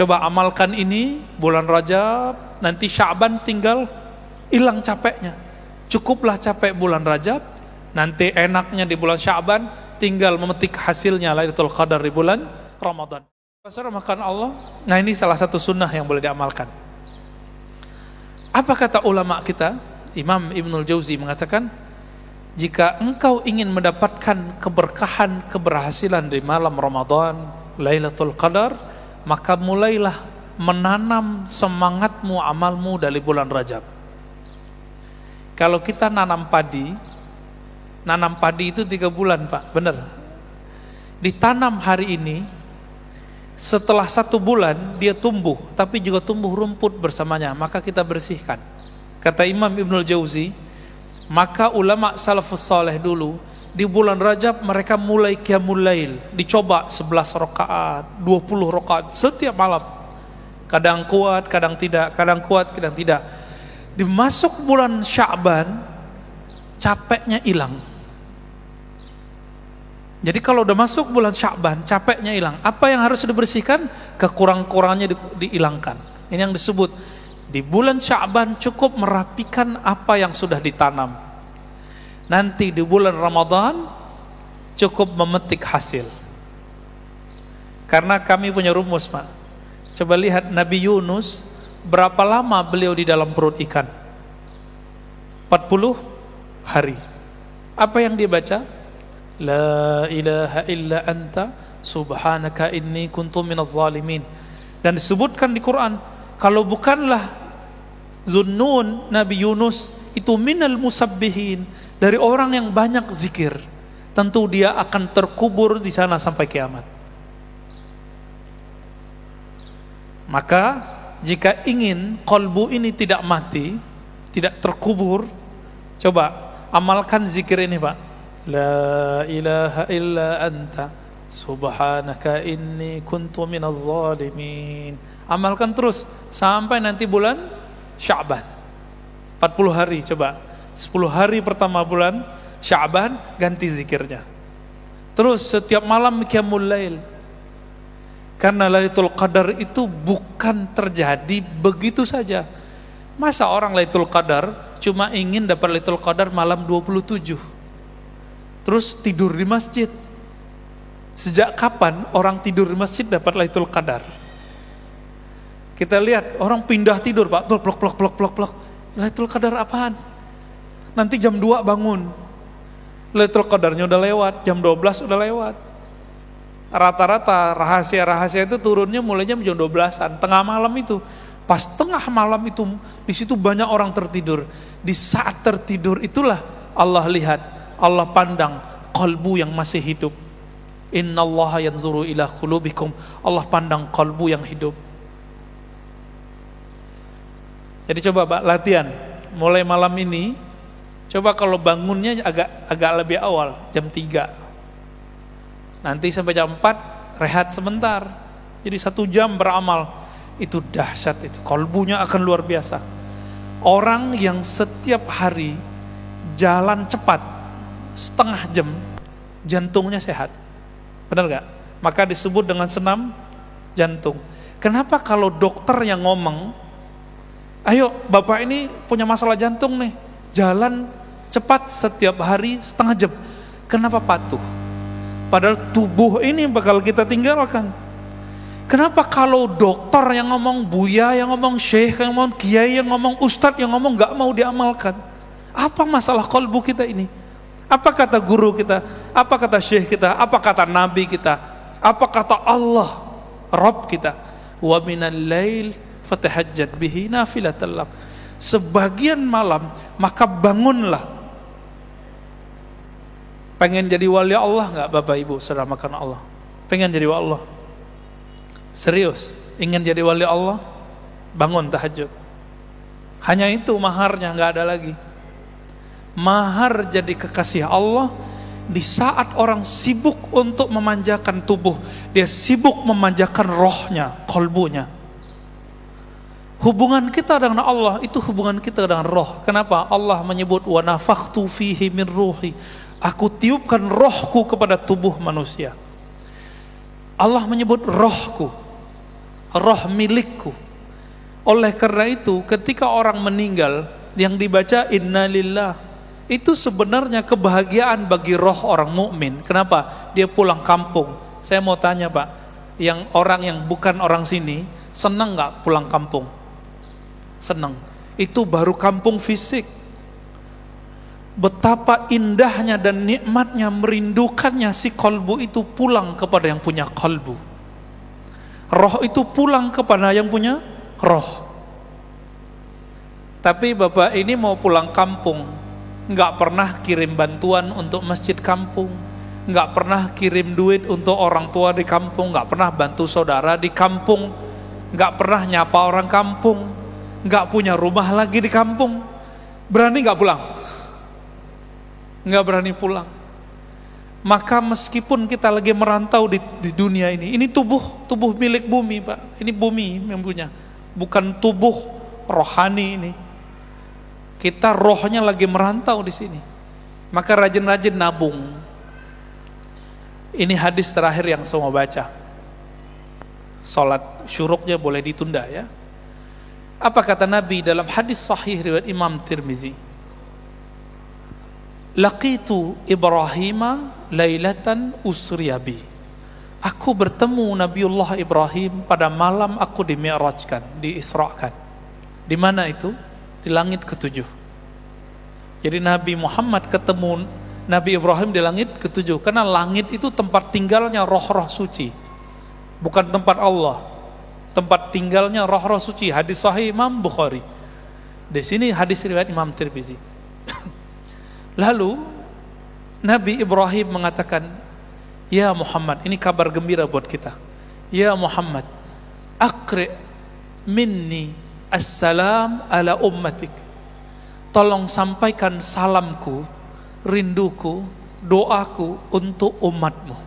Coba amalkan ini bulan Rajab, nanti Syaban tinggal hilang capeknya. Cukuplah capek bulan Rajab, nanti enaknya di bulan Syaban tinggal memetik hasilnya Lailatul Qadar di bulan Ramadan. Pasar makan Allah. Nah, ini salah satu sunnah yang boleh diamalkan. Apa kata ulama kita? Imam Ibnul Jauzi mengatakan, jika engkau ingin mendapatkan keberkahan, keberhasilan di malam Ramadan, Lailatul Qadar, maka mulailah menanam semangatmu, amalmu dari bulan Rajab. Kalau kita nanam padi, nanam padi itu tiga bulan, Pak, benar. Ditanam hari ini, setelah satu bulan dia tumbuh, tapi juga tumbuh rumput bersamanya, maka kita bersihkan. Kata Imam Ibnul Jauzi, maka ulama salafus soleh dulu di bulan Rajab mereka mulai Qiyamul Lail, dicoba 11 rakaat, 20 rakaat setiap malam. Kadang kuat, kadang tidak, kadang kuat, kadang tidak. Dimasuk bulan Sya'ban, capeknya hilang. Jadi kalau udah masuk bulan Sya'ban, capeknya hilang. Apa yang harus dibersihkan? Kekurang-kurangnya di, dihilangkan. Ini yang disebut di bulan Sya'ban cukup merapikan apa yang sudah ditanam nanti di bulan Ramadan cukup memetik hasil karena kami punya rumus Pak coba lihat Nabi Yunus berapa lama beliau di dalam perut ikan 40 hari apa yang dia baca la ilaha illa anta subhanaka inni kuntu minaz zalimin dan disebutkan di Quran kalau bukanlah Zunnun Nabi Yunus itu minal musabbihin dari orang yang banyak zikir, tentu dia akan terkubur di sana sampai kiamat. Maka jika ingin kolbu ini tidak mati, tidak terkubur, coba amalkan zikir ini pak. La ilaha illa anta subhanaka inni kuntu zalimin. Amalkan terus sampai nanti bulan Sya'ban. 40 hari coba 10 hari pertama bulan Sya'ban ganti zikirnya. Terus setiap malam qiyamul lail. Karena Lailatul Qadar itu bukan terjadi begitu saja. Masa orang Lailatul Qadar cuma ingin dapat Lailatul Qadar malam 27. Terus tidur di masjid. Sejak kapan orang tidur di masjid dapat Lailatul Qadar? Kita lihat orang pindah tidur, Pak, blok-blok blok-blok blok, Lailatul Qadar apaan? nanti jam 2 bangun. Lailatul kadarnya udah lewat, jam 12 udah lewat. Rata-rata rahasia-rahasia itu turunnya mulainya jam 12-an, tengah malam itu. Pas tengah malam itu di situ banyak orang tertidur. Di saat tertidur itulah Allah lihat, Allah pandang kalbu yang masih hidup. Innallaha yanzuru ila kulubikum. Allah pandang kalbu yang hidup. Jadi coba Pak latihan mulai malam ini Coba kalau bangunnya agak agak lebih awal, jam 3. Nanti sampai jam 4 rehat sebentar. Jadi satu jam beramal. Itu dahsyat itu. Kolbunya akan luar biasa. Orang yang setiap hari jalan cepat setengah jam jantungnya sehat. Benar nggak? Maka disebut dengan senam jantung. Kenapa kalau dokter yang ngomong, ayo bapak ini punya masalah jantung nih, jalan cepat setiap hari setengah jam. Kenapa patuh? Padahal tubuh ini bakal kita tinggalkan. Kenapa kalau dokter yang ngomong buya, yang ngomong syekh, yang ngomong kiai, yang ngomong ustadz, yang ngomong gak mau diamalkan? Apa masalah kolbu kita ini? Apa kata guru kita? Apa kata syekh kita? Apa kata nabi kita? Apa kata Allah, Rob kita? Wa minal lail fatahajjat bihi nafilatallam. Sebagian malam maka bangunlah Pengen jadi wali Allah nggak Bapak Ibu saudara makan Allah? Pengen jadi wali Allah? Serius, ingin jadi wali Allah? Bangun tahajud. Hanya itu maharnya, nggak ada lagi. Mahar jadi kekasih Allah di saat orang sibuk untuk memanjakan tubuh, dia sibuk memanjakan rohnya, kolbunya. Hubungan kita dengan Allah itu hubungan kita dengan roh. Kenapa? Allah menyebut wa nafakhtu fihi min ruhi. Aku tiupkan rohku kepada tubuh manusia. Allah menyebut rohku, roh milikku. Oleh karena itu, ketika orang meninggal, yang dibaca innalillah itu sebenarnya kebahagiaan bagi roh orang mukmin. Kenapa? Dia pulang kampung. Saya mau tanya pak, yang orang yang bukan orang sini senang nggak pulang kampung? Senang. Itu baru kampung fisik betapa indahnya dan nikmatnya merindukannya si kolbu itu pulang kepada yang punya kolbu. Roh itu pulang kepada yang punya roh. Tapi bapak ini mau pulang kampung, nggak pernah kirim bantuan untuk masjid kampung, nggak pernah kirim duit untuk orang tua di kampung, nggak pernah bantu saudara di kampung, nggak pernah nyapa orang kampung, nggak punya rumah lagi di kampung, berani nggak pulang? nggak berani pulang. Maka meskipun kita lagi merantau di, di dunia ini, ini tubuh tubuh milik bumi pak, ini bumi yang punya, bukan tubuh rohani ini. Kita rohnya lagi merantau di sini, maka rajin-rajin nabung. Ini hadis terakhir yang semua baca. Salat syuruknya boleh ditunda ya. Apa kata Nabi dalam hadis sahih riwayat Imam Tirmizi? Laqitu Ibrahim lailatan usriyabi. Aku bertemu Nabiullah Ibrahim pada malam aku dimi'rajkan, diisrakan. Di mana itu? Di langit ketujuh. Jadi Nabi Muhammad ketemu Nabi Ibrahim di langit ketujuh. Karena langit itu tempat tinggalnya roh-roh suci. Bukan tempat Allah. Tempat tinggalnya roh-roh suci. Hadis sahih Imam Bukhari. Di sini hadis riwayat Imam Tirmizi. Lalu Nabi Ibrahim mengatakan, "Ya Muhammad, ini kabar gembira buat kita. Ya Muhammad, akri minni assalam ala ummatik." Tolong sampaikan salamku, rinduku, doaku untuk umatmu.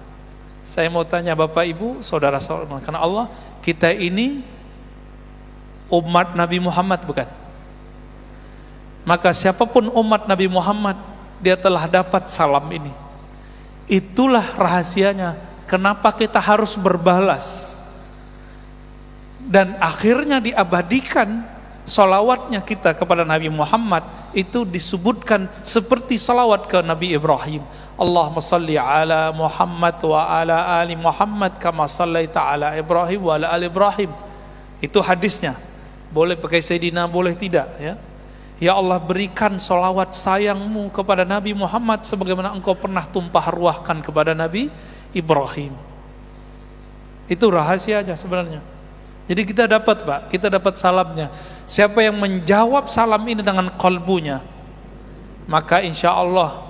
Saya mau tanya Bapak Ibu, saudara saudara, karena Allah kita ini umat Nabi Muhammad bukan? Maka siapapun umat Nabi Muhammad dia telah dapat salam ini. Itulah rahasianya kenapa kita harus berbalas. Dan akhirnya diabadikan salawatnya kita kepada Nabi Muhammad itu disebutkan seperti salawat ke Nabi Ibrahim. Allahumma salli ala Muhammad wa ala ali Muhammad kama salli taala Ibrahim wa ala ali Ibrahim. Itu hadisnya. Boleh pakai Sayyidina, boleh tidak ya. Ya Allah berikan solawat sayangmu kepada Nabi Muhammad sebagaimana engkau pernah tumpah ruahkan kepada Nabi Ibrahim. Itu rahasia rahasianya sebenarnya. Jadi kita dapat Pak, kita dapat salamnya. Siapa yang menjawab salam ini dengan kalbunya, maka insya Allah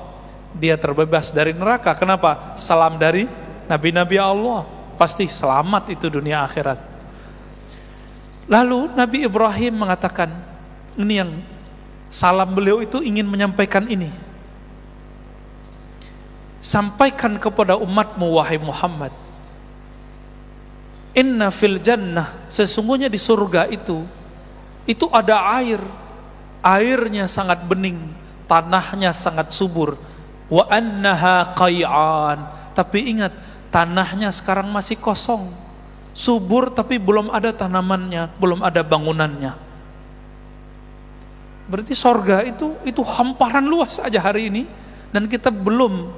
dia terbebas dari neraka. Kenapa? Salam dari Nabi-Nabi Allah. Pasti selamat itu dunia akhirat. Lalu Nabi Ibrahim mengatakan, ini yang Salam beliau itu ingin menyampaikan ini. Sampaikan kepada umatmu wahai Muhammad. Inna fil jannah, sesungguhnya di surga itu itu ada air. Airnya sangat bening, tanahnya sangat subur. Wa annaha qai'an. Tapi ingat, tanahnya sekarang masih kosong. Subur tapi belum ada tanamannya, belum ada bangunannya. Berarti sorga itu itu hamparan luas aja hari ini dan kita belum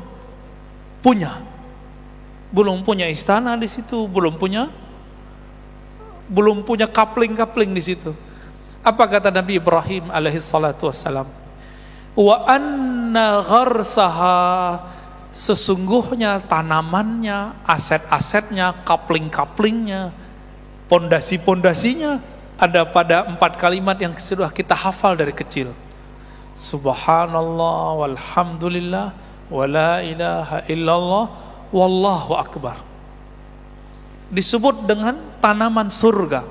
punya, belum punya istana di situ, belum punya, belum punya kapling-kapling di situ. Apa kata Nabi Ibrahim alaihissalam wassalam? Wa anna gharsaha sesungguhnya tanamannya, aset-asetnya, kapling-kaplingnya, pondasi-pondasinya ada pada empat kalimat yang sudah kita hafal dari kecil. Subhanallah walhamdulillah wala ilaha illallah wallahu akbar. Disebut dengan tanaman surga.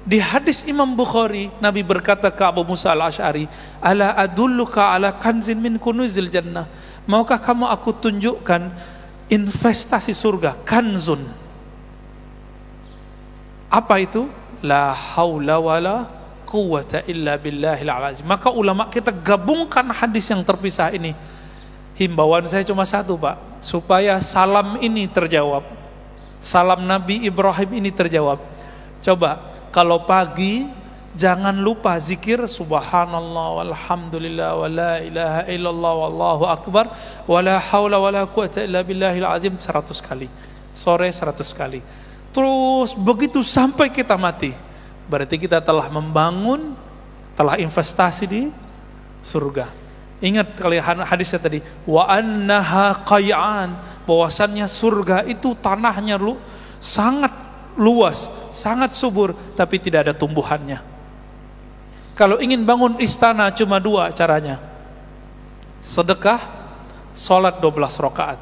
Di hadis Imam Bukhari, Nabi berkata ke Abu Musa al-Ash'ari, Ala adulluka ala kanzin min kunuzil jannah. Maukah kamu aku tunjukkan investasi surga, kanzun. Apa itu? la haula wala quwwata illa billahil azim. Maka ulama kita gabungkan hadis yang terpisah ini. Himbauan saya cuma satu, Pak, supaya salam ini terjawab. Salam Nabi Ibrahim ini terjawab. Coba kalau pagi jangan lupa zikir subhanallah walhamdulillah wala ilaha illallah wallahu akbar wala haula wala quwata illa billahil azim 100 kali sore 100 kali Terus begitu sampai kita mati, berarti kita telah membangun, telah investasi di surga. Ingat kali hadisnya tadi, wa annaha qayan, bahwasannya surga itu tanahnya lu sangat luas, sangat subur, tapi tidak ada tumbuhannya. Kalau ingin bangun istana cuma dua caranya. Sedekah, sholat 12 rakaat.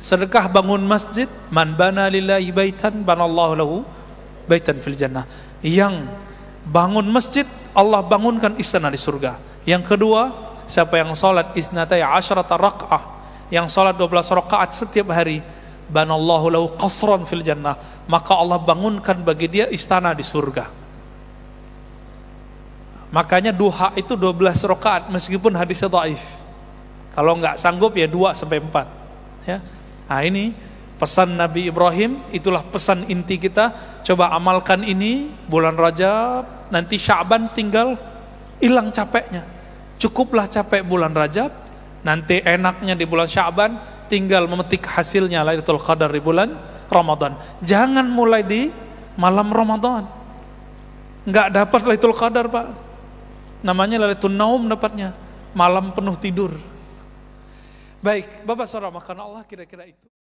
Sedekah bangun masjid, man bana lillahi baitan banallahu lahu baitan fil jannah. Yang bangun masjid, Allah bangunkan istana di surga. Yang kedua, siapa yang salat isnatai asyrata raka'ah yang salat 12 rakaat setiap hari, banallahu lahu qasran fil jannah, maka Allah bangunkan bagi dia istana di surga. Makanya duha itu 12 rakaat meskipun hadisnya dhaif. Kalau nggak sanggup ya 2 sampai 4. Ya. Nah ini pesan Nabi Ibrahim, itulah pesan inti kita. Coba amalkan ini bulan Rajab, nanti Syaban tinggal hilang capeknya. Cukuplah capek bulan Rajab, nanti enaknya di bulan Syaban tinggal memetik hasilnya Lailatul Qadar di bulan Ramadan. Jangan mulai di malam Ramadan. Enggak dapat Lailatul Qadar, Pak. Namanya Lailatul Naum dapatnya. Malam penuh tidur. Baik, Bapak saudara, makan Allah kira-kira itu.